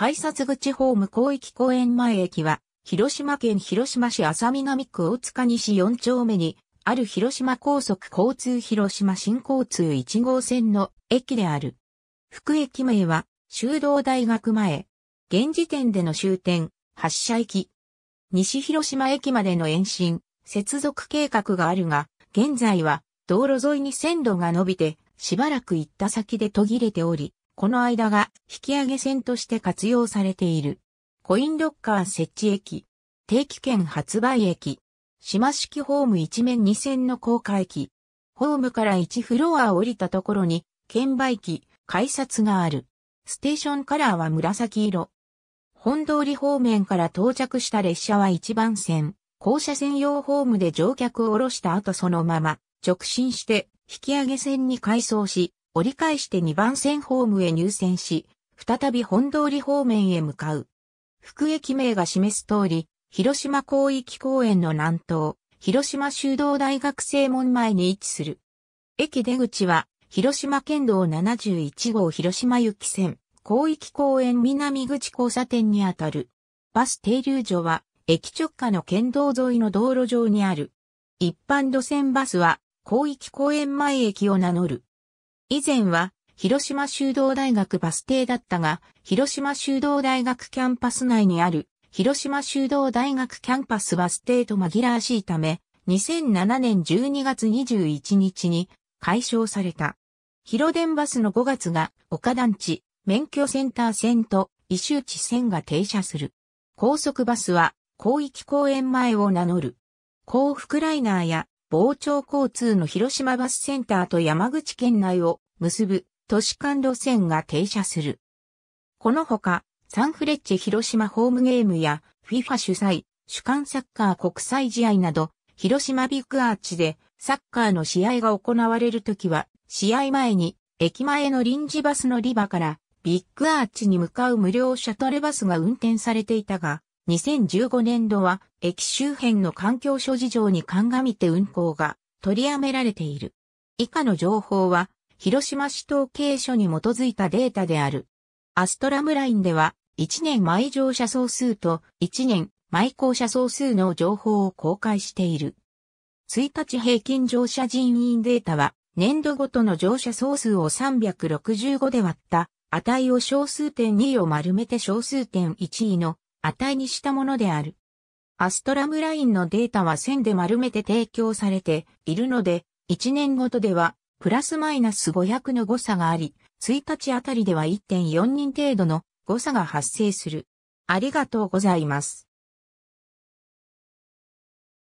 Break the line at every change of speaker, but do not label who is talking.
改札口ホーム広域公園前駅は、広島県広島市浅南区大塚西4丁目に、ある広島高速交通広島新交通1号線の駅である。副駅名は、修道大学前。現時点での終点、発車駅。西広島駅までの延伸、接続計画があるが、現在は、道路沿いに線路が伸びて、しばらく行った先で途切れており、この間が引き上げ線として活用されている。コインロッカー設置駅、定期券発売駅、島式ホーム一面二線の高架駅、ホームから1フロア降りたところに、券売機、改札がある。ステーションカラーは紫色。本通り方面から到着した列車は1番線、降車専用ホームで乗客を降ろした後そのまま、直進して、引き上げ線に改装し、折り返して2番線ホームへ入線し、再び本通り方面へ向かう。福駅名が示す通り、広島広域公園の南東、広島修道大学正門前に位置する。駅出口は、広島県道71号広島行き線、広域公園南口交差点にあたる。バス停留所は、駅直下の県道沿いの道路上にある。一般路線バスは、広域公園前駅を名乗る。以前は、広島修道大学バス停だったが、広島修道大学キャンパス内にある、広島修道大学キャンパスバス停と紛らわしいため、2007年12月21日に解消された。広電バスの5月が岡団地、免許センター線と異周地線が停車する。高速バスは広域公園前を名乗る。幸福ライナーや傍聴交通の広島バスセンターと山口県内を結ぶ都市間路線が停車する。このほか、サンフレッチェ広島ホームゲームや FIFA 主催、主観サッカー国際試合など、広島ビッグアーチでサッカーの試合が行われるときは、試合前に駅前の臨時バスのリ場からビッグアーチに向かう無料シャトルバスが運転されていたが、2015年度は駅周辺の環境諸事情に鑑みて運行が取りやめられている。以下の情報は広島市統計所に基づいたデータである。アストラムラインでは1年毎乗車総数と1年毎降車総数の情報を公開している。1日平均乗車人員データは年度ごとの乗車総数を365で割った値を小数点2を丸めて小数点1位の値にしたものである。アストラムラインのデータは線で丸めて提供されているので、1年ごとではプラスマイナス500の誤差があり、1日あたりでは1.4人程度の誤差が発生する。ありがとうございます。